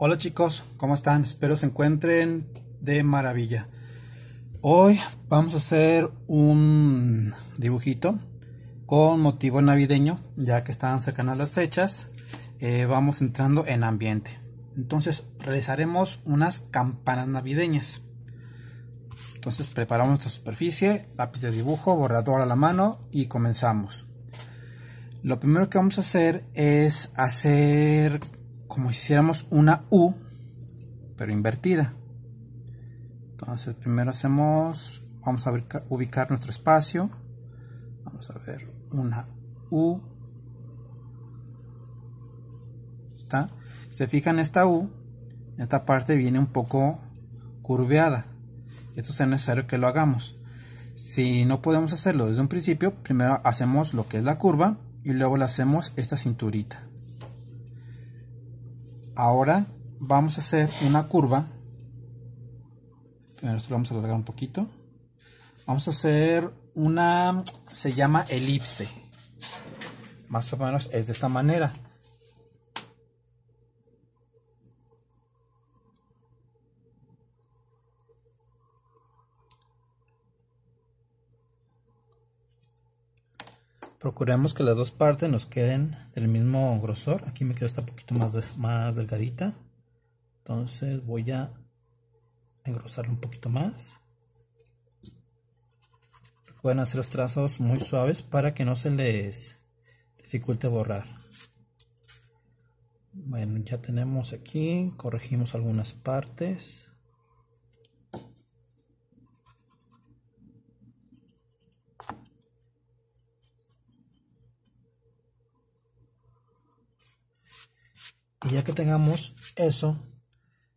Hola chicos, ¿cómo están? Espero se encuentren de maravilla. Hoy vamos a hacer un dibujito con motivo navideño, ya que están cercanas las fechas. Eh, vamos entrando en ambiente. Entonces realizaremos unas campanas navideñas. Entonces preparamos nuestra superficie, lápiz de dibujo, borrador a la mano y comenzamos. Lo primero que vamos a hacer es hacer como si hiciéramos una U, pero invertida. Entonces primero hacemos, vamos a ubicar nuestro espacio. Vamos a ver una U. ¿Está? Se fijan esta U, esta parte viene un poco curveada. Esto es necesario que lo hagamos. Si no podemos hacerlo desde un principio, primero hacemos lo que es la curva y luego le hacemos esta cinturita. Ahora vamos a hacer una curva. Primero esto lo vamos a alargar un poquito. Vamos a hacer una, se llama elipse. Más o menos es de esta manera. Procuremos que las dos partes nos queden del mismo grosor. Aquí me quedó esta poquito más, más delgadita. Entonces voy a engrosarlo un poquito más. Pueden hacer los trazos muy suaves para que no se les dificulte borrar. Bueno, ya tenemos aquí, corregimos algunas partes. Y ya que tengamos eso,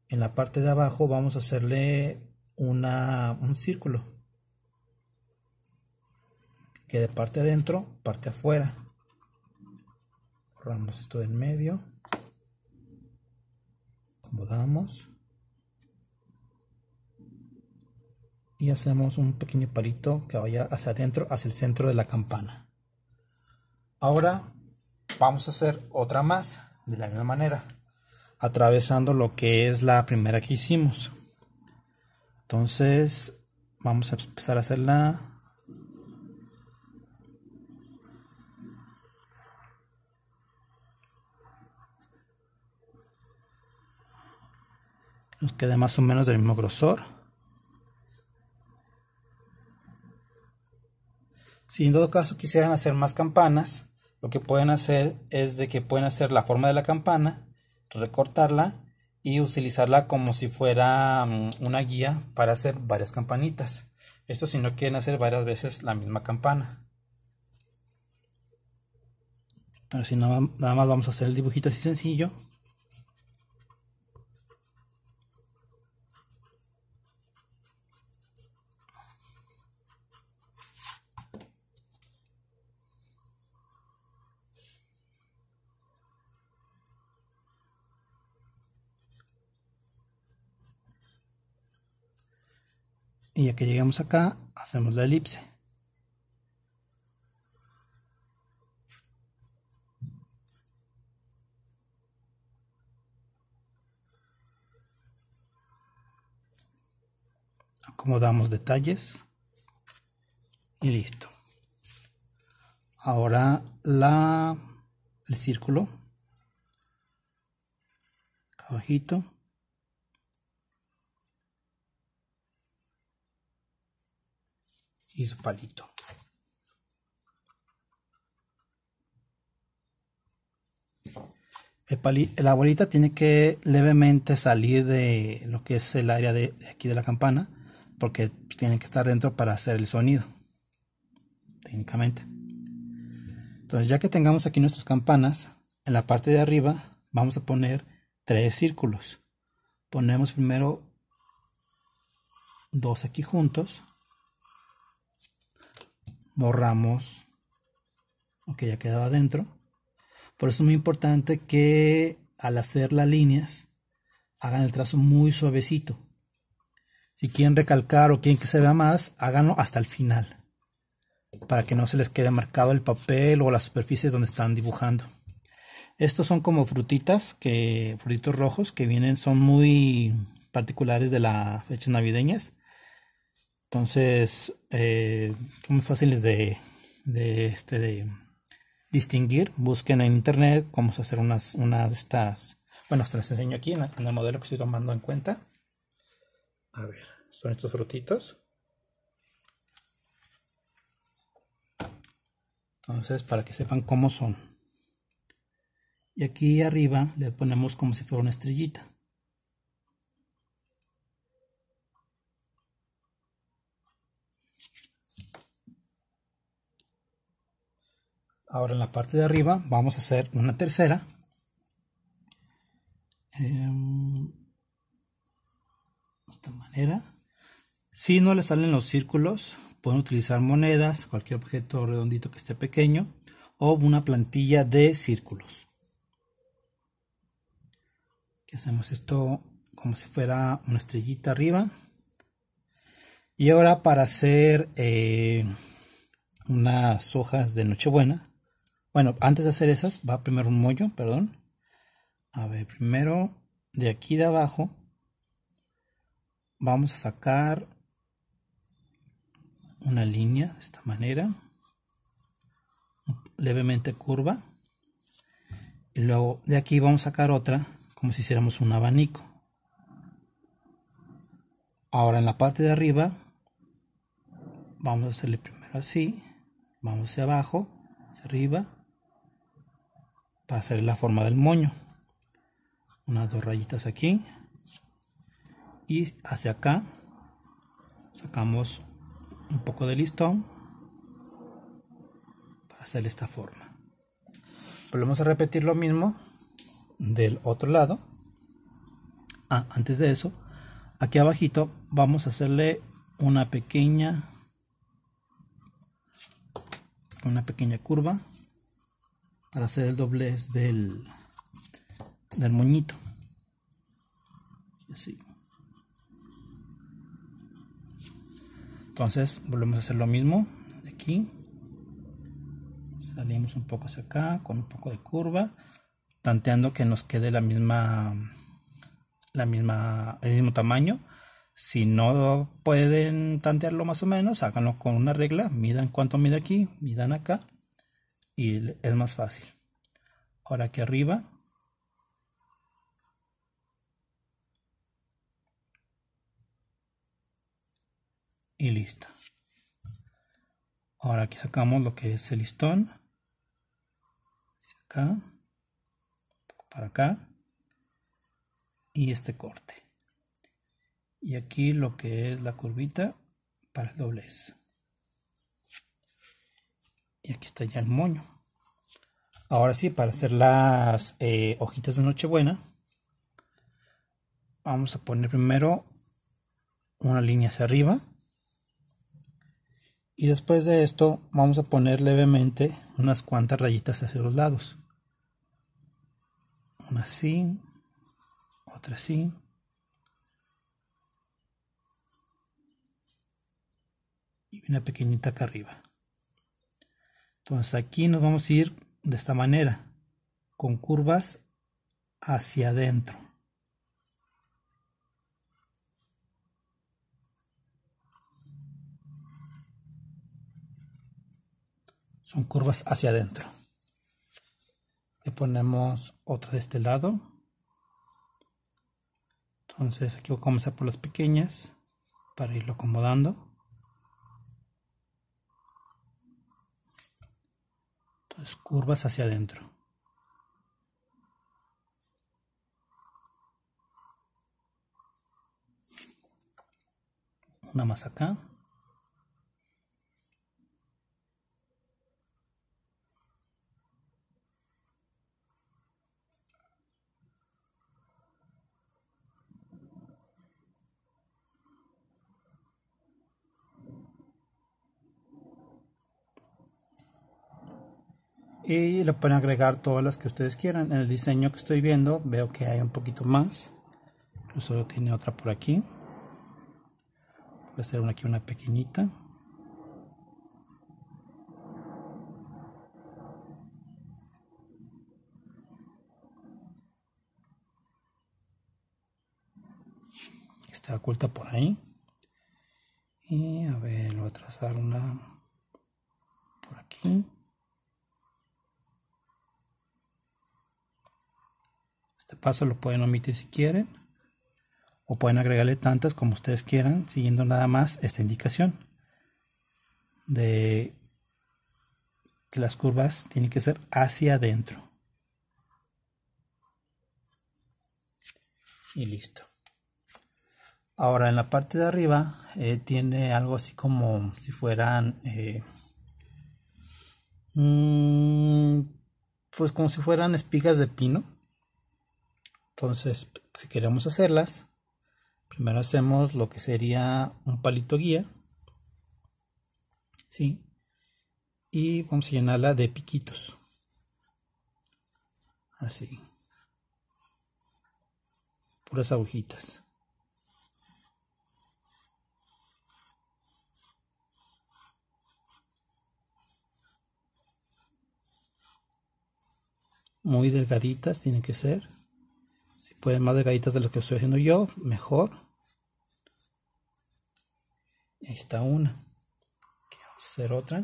en la parte de abajo vamos a hacerle un círculo. Que de parte adentro, parte afuera. Borramos esto del medio. Acomodamos. y hacemos un pequeño palito que vaya hacia adentro, hacia el centro de la campana. Ahora vamos a hacer otra masa de la misma manera, atravesando lo que es la primera que hicimos. Entonces, vamos a empezar a hacerla. Nos queda más o menos del mismo grosor. Si en todo caso quisieran hacer más campanas, lo que pueden hacer es de que pueden hacer la forma de la campana, recortarla y utilizarla como si fuera mm, una guía para hacer varias campanitas. Esto si no quieren hacer varias veces la misma campana. Así nada, nada más vamos a hacer el dibujito así sencillo y ya que llegamos acá hacemos la elipse acomodamos detalles y listo ahora la el círculo acá abajito y su palito. El la bolita tiene que levemente salir de lo que es el área de, de aquí de la campana, porque tiene que estar dentro para hacer el sonido, técnicamente. Entonces ya que tengamos aquí nuestras campanas, en la parte de arriba vamos a poner tres círculos. Ponemos primero dos aquí juntos borramos lo que ya quedaba adentro. Por eso es muy importante que al hacer las líneas hagan el trazo muy suavecito. Si quieren recalcar o quieren que se vea más, háganlo hasta el final. Para que no se les quede marcado el papel o la superficie donde están dibujando. Estos son como frutitas, que, frutitos rojos, que vienen, son muy particulares de las fechas navideñas. Entonces, eh, son muy fáciles de, este, de, distinguir. Busquen en internet cómo hacer unas, unas de estas. Bueno, se las enseño aquí en, en el modelo que estoy tomando en cuenta. A ver, son estos frutitos. Entonces, para que sepan cómo son. Y aquí arriba le ponemos como si fuera una estrellita. Ahora en la parte de arriba vamos a hacer una tercera. Em, de esta manera. Si no le salen los círculos, pueden utilizar monedas, cualquier objeto redondito que esté pequeño o una plantilla de círculos. hacemos esto como si fuera una estrellita arriba. Y ahora para hacer eh, unas hojas de Nochebuena, bueno, antes de hacer esas, va primero un mollo, perdón. A ver, primero de aquí de abajo vamos a sacar una línea de esta manera, levemente curva. Y luego de aquí vamos a sacar otra, como si hiciéramos un abanico. Ahora en la parte de arriba, vamos a hacerle primero así, vamos hacia abajo, hacia arriba, hacer la forma del moño unas dos rayitas aquí y hacia acá sacamos un poco de listón para hacer esta forma volvemos a repetir lo mismo del otro lado ah, antes de eso aquí abajito vamos a hacerle una pequeña una pequeña curva para hacer el doblez del, del moñito. Así. Entonces volvemos a hacer lo mismo aquí. Salimos un poco hacia acá con un poco de curva, tanteando que nos quede la misma, la misma, el mismo tamaño. Si no pueden tantearlo más o menos, háganlo con una regla, midan cuánto mide aquí, midan acá y es más fácil. Ahora aquí arriba. Y listo. Ahora aquí sacamos lo que es el listón. Este acá. Para acá. Y este corte. Y aquí lo que es la curvita para el doblez aquí está ya el moño. Ahora sí, para hacer las eh, hojitas de Nochebuena, vamos a poner primero una línea hacia arriba. Y después de esto vamos a poner levemente unas cuantas rayitas hacia los lados. Una así, otra así. Y una pequeñita acá arriba. Entonces aquí nos vamos a ir de esta manera, con curvas hacia adentro. Son curvas hacia adentro. Le ponemos otra de este lado. Entonces aquí voy a comenzar por las pequeñas para irlo acomodando. Entonces curvas hacia adentro. Una más acá. y le pueden agregar todas las que ustedes quieran. En el diseño que estoy viendo veo que hay un poquito más. Incluso tiene otra por aquí. a hacer una aquí una pequeñita. Está oculta por ahí. Y a ver, lo voy a trazar una por aquí. paso lo pueden omitir si quieren o pueden agregarle tantas como ustedes quieran siguiendo nada más esta indicación de que las curvas tienen que ser hacia adentro. Y listo. Ahora en la parte de arriba eh, tiene algo así como si fueran... Eh, mm, pues como si fueran espigas de pino entonces, si queremos hacerlas, primero hacemos lo que sería un palito guía. ¿Sí? Y vamos a llenarla de piquitos. Así. Puras agujitas. Muy delgaditas tienen que ser. Si pueden más delgaditas de las que estoy haciendo yo, mejor. Ahí está una. vamos a hacer otra.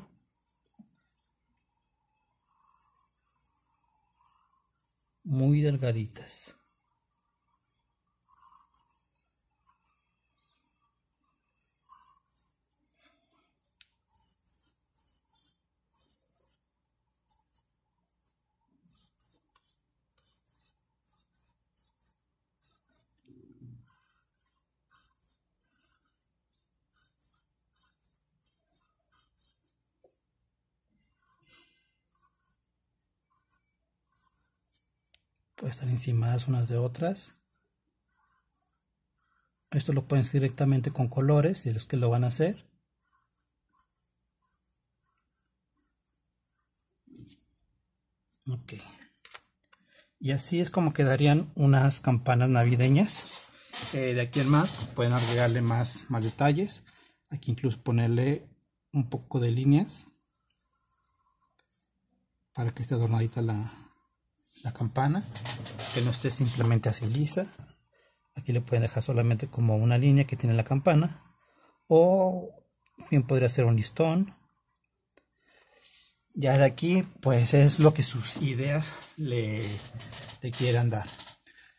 Muy delgaditas. pueden estar encimadas unas de otras. Esto lo pueden hacer directamente con colores, si es que lo van a hacer. Ok. Y así es como quedarían unas campanas navideñas. Eh, de aquí en más pueden agregarle más, más detalles. Aquí incluso ponerle un poco de líneas para que esté adornadita la, la campana, que no esté simplemente así lisa. Aquí le pueden dejar solamente como una línea que tiene la campana. O bien podría ser un listón. Ya de aquí, pues es lo que sus ideas le, le quieran dar.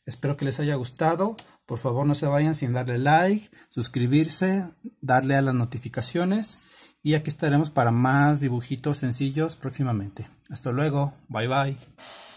Espero que les haya gustado. Por favor, no se vayan sin darle like, suscribirse, darle a las notificaciones. Y aquí estaremos para más dibujitos sencillos próximamente. Hasta luego. Bye bye.